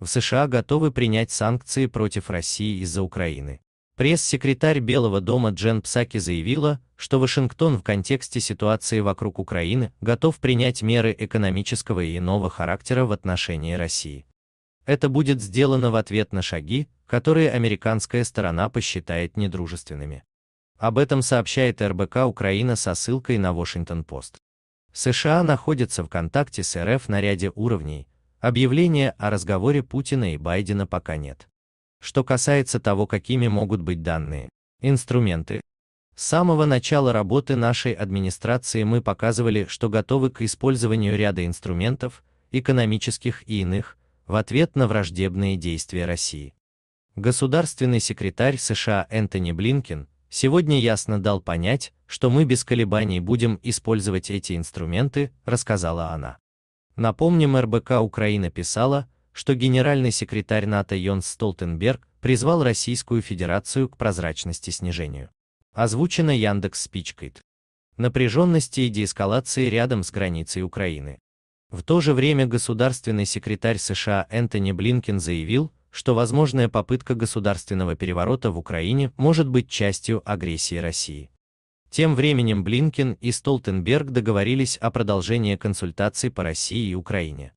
в США готовы принять санкции против России из-за Украины. Пресс-секретарь Белого дома Джен Псаки заявила, что Вашингтон в контексте ситуации вокруг Украины готов принять меры экономического и иного характера в отношении России. Это будет сделано в ответ на шаги, которые американская сторона посчитает недружественными. Об этом сообщает РБК Украина со ссылкой на Вашингтон Пост. США находятся в контакте с РФ на ряде уровней, Объявления о разговоре Путина и Байдена пока нет. Что касается того, какими могут быть данные, инструменты, с самого начала работы нашей администрации мы показывали, что готовы к использованию ряда инструментов, экономических и иных, в ответ на враждебные действия России. Государственный секретарь США Энтони Блинкин сегодня ясно дал понять, что мы без колебаний будем использовать эти инструменты, рассказала она. Напомним, РБК Украина писала, что генеральный секретарь НАТО Йонс Столтенберг призвал Российскую Федерацию к прозрачности снижению. Озвучено Яндекс Спичкайт. Напряженности и деэскалации рядом с границей Украины. В то же время государственный секретарь США Энтони Блинкен заявил, что возможная попытка государственного переворота в Украине может быть частью агрессии России. Тем временем Блинкин и Столтенберг договорились о продолжении консультаций по России и Украине.